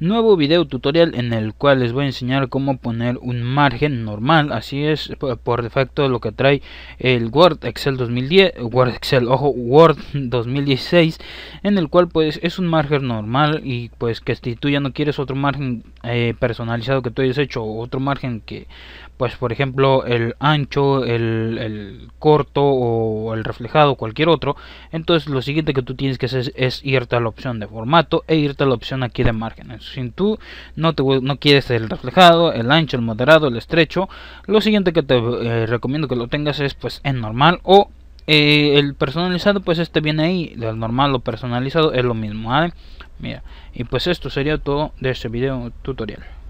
Nuevo video tutorial en el cual les voy a enseñar cómo poner un margen normal, así es por defecto lo que trae el Word Excel 2010, Word Excel, ojo, Word 2016, en el cual pues es un margen normal y pues que si tú ya no quieres otro margen eh, personalizado que tú hayas hecho, otro margen que pues por ejemplo el ancho, el, el, corto o el reflejado, cualquier otro, entonces lo siguiente que tú tienes que hacer es irte a la opción de formato e irte a la opción aquí de márgenes. Si tú no, te, no quieres el reflejado, el ancho, el moderado, el estrecho, lo siguiente que te eh, recomiendo que lo tengas es pues en normal o eh, el personalizado, pues este viene ahí, del normal o personalizado es lo mismo, Mira, y pues esto sería todo de este video tutorial.